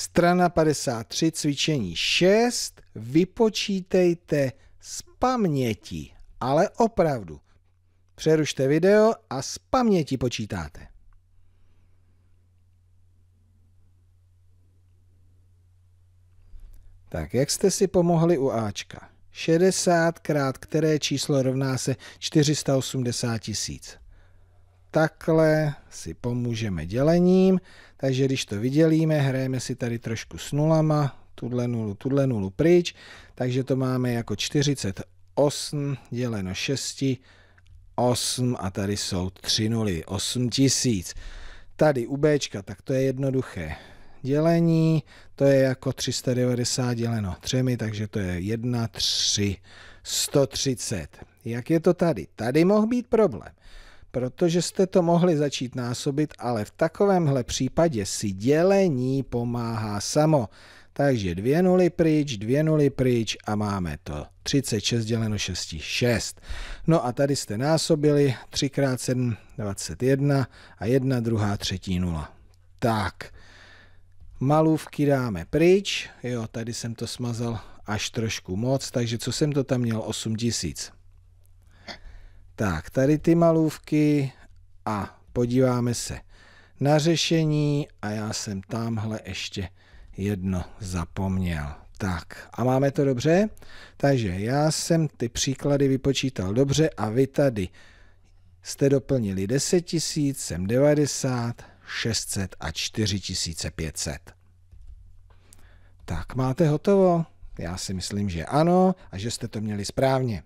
Strana 53, cvičení 6. Vypočítejte z paměti, ale opravdu. Přerušte video a z paměti počítáte. Tak, jak jste si pomohli u Ačka? 60 krát které číslo rovná se 480 tisíc takhle si pomůžeme dělením, takže když to vydělíme, hrajeme si tady trošku s nulama, tuhle nulu, tuhle nulu pryč, takže to máme jako 48 děleno 6, 8 a tady jsou 3 nuly, 8 tisíc. Tady u B, tak to je jednoduché dělení, to je jako 390 děleno 3, takže to je 1, 3, 130. Jak je to tady? Tady mohl být problém protože jste to mohli začít násobit, ale v takovémhle případě si dělení pomáhá samo. Takže dvě nuly pryč, dvě nuly pryč a máme to. 36 děleno 6, 6. No a tady jste násobili 3 x 7, 21 a 1, druhá, třetí nula. Tak, malůvky dáme pryč. Jo, tady jsem to smazal až trošku moc, takže co jsem to tam měl? 8000. Tak, tady ty malůvky a podíváme se na řešení a já jsem tamhle ještě jedno zapomněl. Tak a máme to dobře? Takže já jsem ty příklady vypočítal dobře a vy tady jste doplnili 10 000, 790, 600 a 4500. Tak máte hotovo? Já si myslím, že ano a že jste to měli správně.